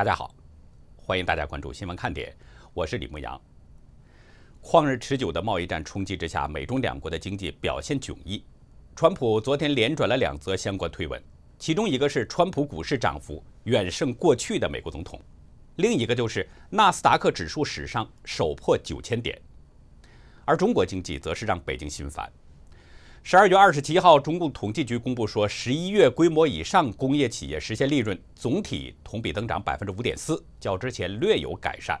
大家好，欢迎大家关注新闻看点，我是李牧阳。旷日持久的贸易战冲击之下，美中两国的经济表现迥异。川普昨天连转了两则相关推文，其中一个是川普股市涨幅远胜过去的美国总统，另一个就是纳斯达克指数史上首破九千点。而中国经济则是让北京心烦。十二月二十七号，中共统计局公布说，十一月规模以上工业企业实现利润总体同比增长百分之五点四，较之前略有改善。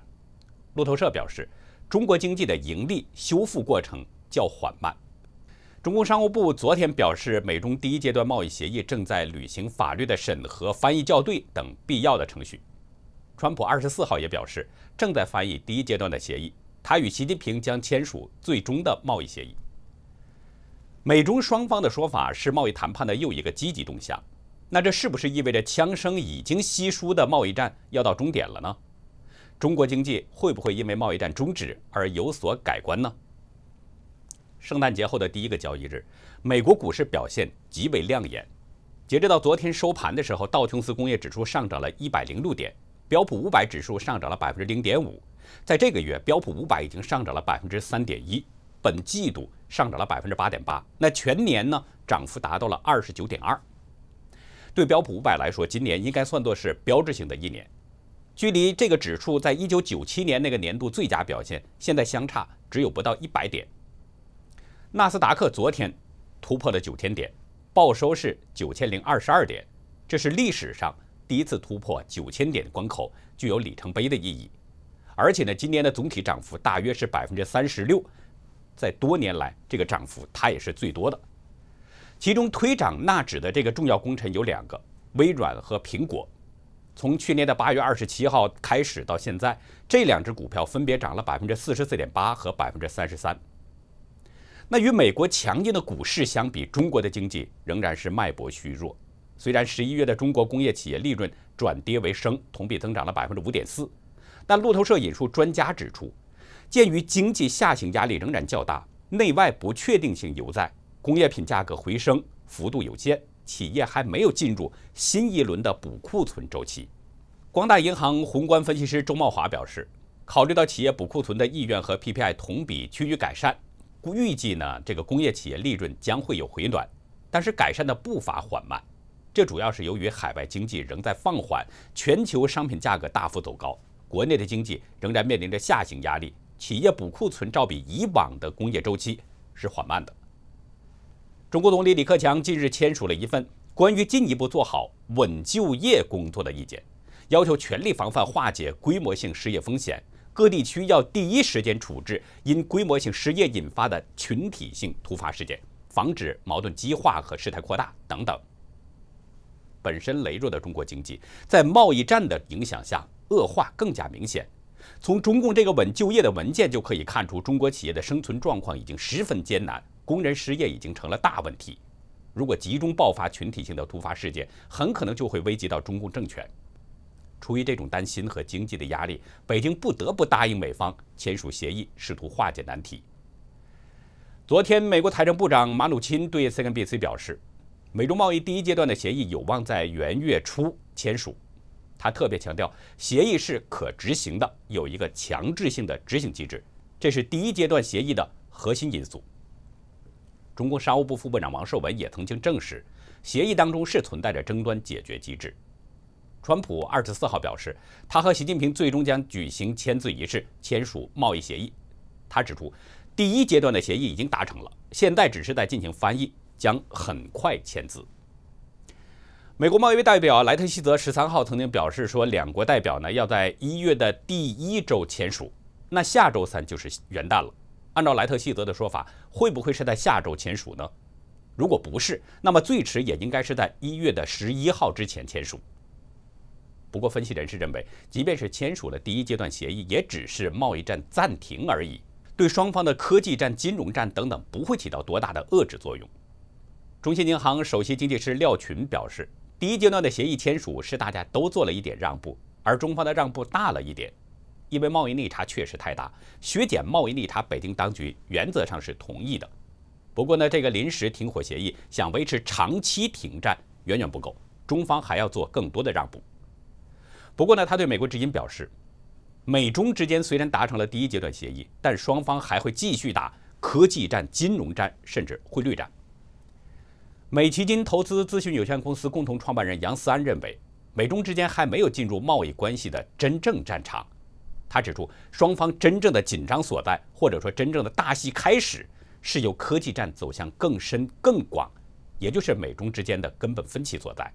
路透社表示，中国经济的盈利修复过程较缓慢。中共商务部昨天表示，美中第一阶段贸易协议正在履行法律的审核、翻译、校对等必要的程序。川普二十四号也表示，正在翻译第一阶段的协议，他与习近平将签署最终的贸易协议。美中双方的说法是贸易谈判的又一个积极动向，那这是不是意味着枪声已经稀疏的贸易战要到终点了呢？中国经济会不会因为贸易战终止而有所改观呢？圣诞节后的第一个交易日，美国股市表现极为亮眼，截止到昨天收盘的时候，道琼斯工业指数上涨了一百零六点，标普五百指数上涨了百分之零点五，在这个月标普五百已经上涨了百分之三点一。本季度上涨了百分之八点八，那全年呢，涨幅达到了二十九点二。对标普五百来说，今年应该算作是标志性的一年，距离这个指数在一九九七年那个年度最佳表现，现在相差只有不到一百点。纳斯达克昨天突破了九千点，报收是九千零二十二点，这是历史上第一次突破九千点关口，具有里程碑的意义。而且呢，今年的总体涨幅大约是百分之三十六。在多年来，这个涨幅它也是最多的。其中推涨纳指的这个重要功臣有两个：微软和苹果。从去年的八月二十七号开始到现在，这两只股票分别涨了百分之四十四点八和百分之三十三。那与美国强劲的股市相比，中国的经济仍然是脉搏虚弱。虽然十一月的中国工业企业利润转跌为升，同比增长了百分之五点四，但路透社引述专家指出。鉴于经济下行压力仍然较大，内外不确定性犹在，工业品价格回升幅度有限，企业还没有进入新一轮的补库存周期。光大银行宏观分析师周茂华表示，考虑到企业补库存的意愿和 PPI 同比趋于改善，预计呢这个工业企业利润将会有回暖，但是改善的步伐缓慢。这主要是由于海外经济仍在放缓，全球商品价格大幅走高，国内的经济仍然面临着下行压力。企业补库存照比以往的工业周期是缓慢的。中国总理李克强近日签署了一份关于进一步做好稳就业工作的意见，要求全力防范化解规模性失业风险，各地区要第一时间处置因规模性失业引发的群体性突发事件，防止矛盾激化和事态扩大等等。本身羸弱的中国经济在贸易战的影响下恶化更加明显。从中共这个稳就业的文件就可以看出，中国企业的生存状况已经十分艰难，工人失业已经成了大问题。如果集中爆发群体性的突发事件，很可能就会危及到中共政权。出于这种担心和经济的压力，北京不得不答应美方签署协议，试图化解难题。昨天，美国财政部长马努钦对 CNBC 表示，美中贸易第一阶段的协议有望在元月初签署。他特别强调，协议是可执行的，有一个强制性的执行机制，这是第一阶段协议的核心因素。中国商务部副部长王受文也曾经证实，协议当中是存在着争端解决机制。川普二十四号表示，他和习近平最终将举行签字仪式，签署贸易协议。他指出，第一阶段的协议已经达成了，现在只是在进行翻译，将很快签字。美国贸易代表莱特希泽十三号曾经表示说，两国代表呢要在一月的第一周签署。那下周三就是元旦了。按照莱特希泽的说法，会不会是在下周签署呢？如果不是，那么最迟也应该是在一月的十一号之前签署。不过，分析人士认为，即便是签署了第一阶段协议，也只是贸易战暂停而已，对双方的科技战、金融战等等不会起到多大的遏制作用。中信银行首席经济师廖群表示。第一阶段的协议签署是大家都做了一点让步，而中方的让步大了一点，因为贸易逆差确实太大。削减贸易逆差，北京当局原则上是同意的。不过呢，这个临时停火协议想维持长期停战远远不够，中方还要做更多的让步。不过呢，他对美国之音表示，美中之间虽然达成了第一阶段协议，但双方还会继续打科技战、金融战，甚至汇率战。美奇金投资咨询有限公司共同创办人杨思安认为，美中之间还没有进入贸易关系的真正战场。他指出，双方真正的紧张所在，或者说真正的大戏开始，是由科技战走向更深更广，也就是美中之间的根本分歧所在。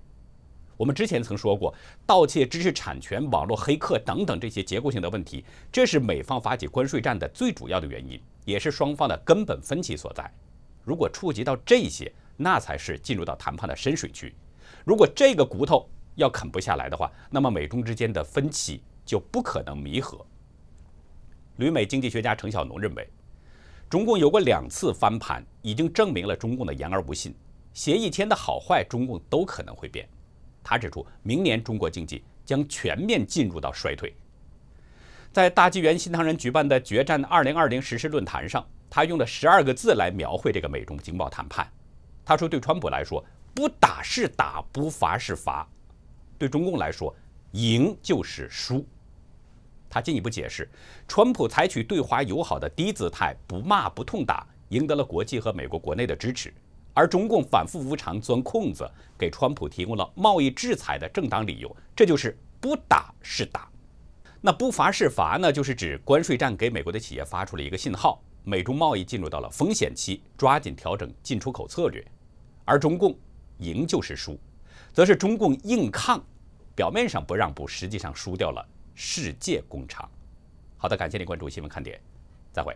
我们之前曾说过，盗窃知识产权、网络黑客等等这些结构性的问题，这是美方发起关税战的最主要的原因，也是双方的根本分歧所在。如果触及到这些，那才是进入到谈判的深水区。如果这个骨头要啃不下来的话，那么美中之间的分歧就不可能弥合。旅美经济学家程小农认为，中共有过两次翻盘，已经证明了中共的言而无信。协议签的好坏，中共都可能会变。他指出，明年中国经济将全面进入到衰退。在大纪元新唐人举办的“决战二零二零”时事论坛上，他用了十二个字来描绘这个美中经贸谈判。他说：“对川普来说，不打是打，不罚是罚；对中共来说，赢就是输。”他进一步解释：“川普采取对华友好的低姿态，不骂不痛打，赢得了国际和美国国内的支持；而中共反复无常、钻空子，给川普提供了贸易制裁的正当理由。这就是不打是打，那不罚是罚呢？就是指关税战给美国的企业发出了一个信号：美中贸易进入到了风险期，抓紧调整进出口策略。”而中共赢就是输，则是中共硬抗，表面上不让步，实际上输掉了世界工厂。好的，感谢您关注新闻看点，再会。